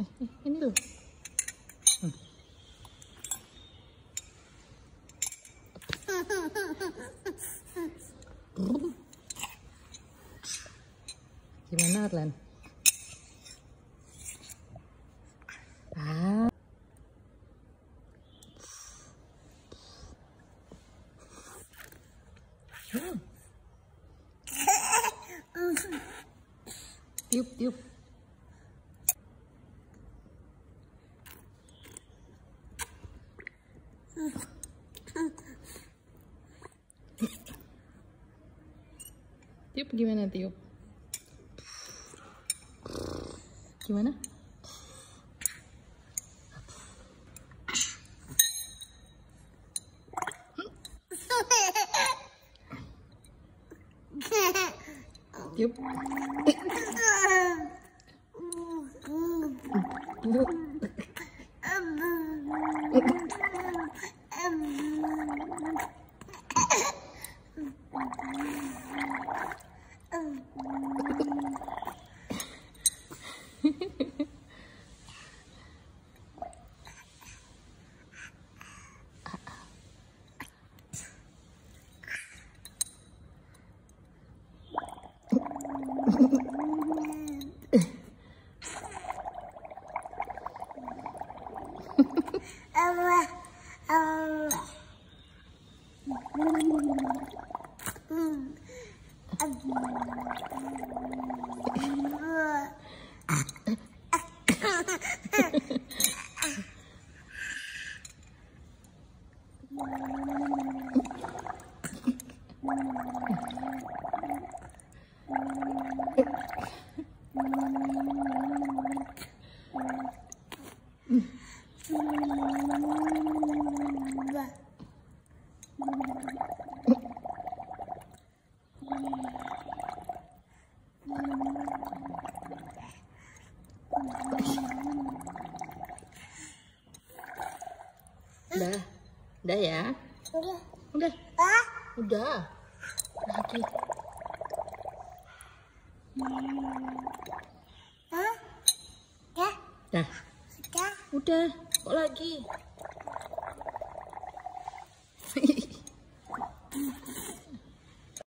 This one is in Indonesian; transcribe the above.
Eh, ini loh gimana Arlan? ah hmm. Yuk, yup gimana tiup? Gimana? yup Tiup. um, um. Mm. Udah. Udah ya? Udah. Udah. Ah. Udah. Lagi. Hmm. Udah. Udah. Udah. Kok lagi?